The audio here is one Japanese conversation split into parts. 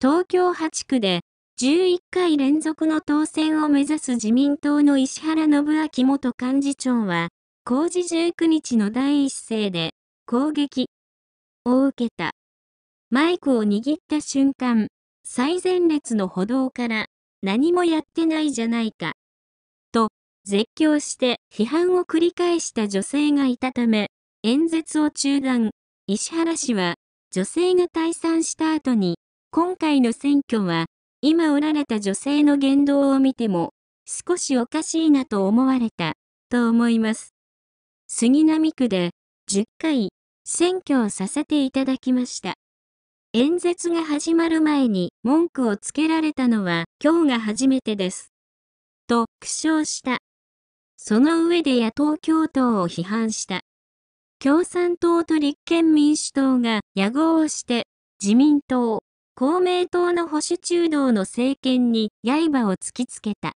東京8区で11回連続の当選を目指す自民党の石原信明元幹事長は、公示19日の第一声で、攻撃を受けた。マイクを握った瞬間、最前列の歩道から何もやってないじゃないか。と、絶叫して批判を繰り返した女性がいたため、演説を中断。石原氏は、女性が退散した後に、今回の選挙は、今おられた女性の言動を見ても、少しおかしいなと思われた、と思います。杉並区で、10回、選挙をさせていただきました。演説が始まる前に文句をつけられたのは今日が初めてです。と苦笑した。その上で野党共闘を批判した。共産党と立憲民主党が野合をして自民党、公明党の保守中道の政権に刃を突きつけた。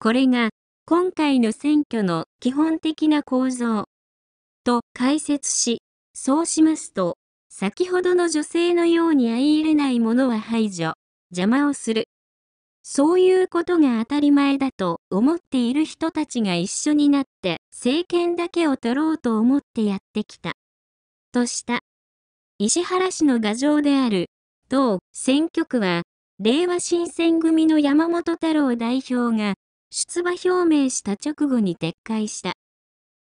これが今回の選挙の基本的な構造と解説し、そうしますと、先ほどの女性のように相入れないものは排除、邪魔をする。そういうことが当たり前だと思っている人たちが一緒になって政権だけを取ろうと思ってやってきた。とした。石原氏の牙城である当選挙区は、令和新選組の山本太郎代表が出馬表明した直後に撤回した。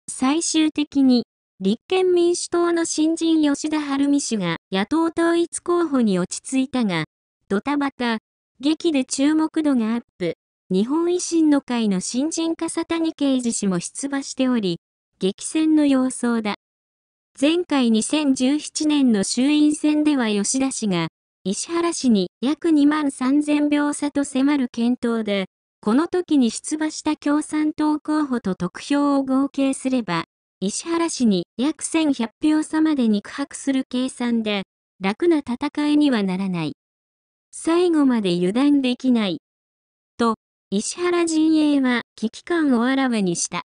最終的に、立憲民主党の新人吉田晴美氏が野党統一候補に落ち着いたが、ドタバタ、劇で注目度がアップ、日本維新の会の新人笠谷刑事氏も出馬しており、激戦の様相だ。前回2017年の衆院選では吉田氏が石原氏に約2万3000票差と迫る検討で、この時に出馬した共産党候補と得票を合計すれば、石原氏に約1100票差まで肉薄する計算で、楽な戦いにはならない。最後まで油断できない。と、石原陣営は危機感をあらわにした。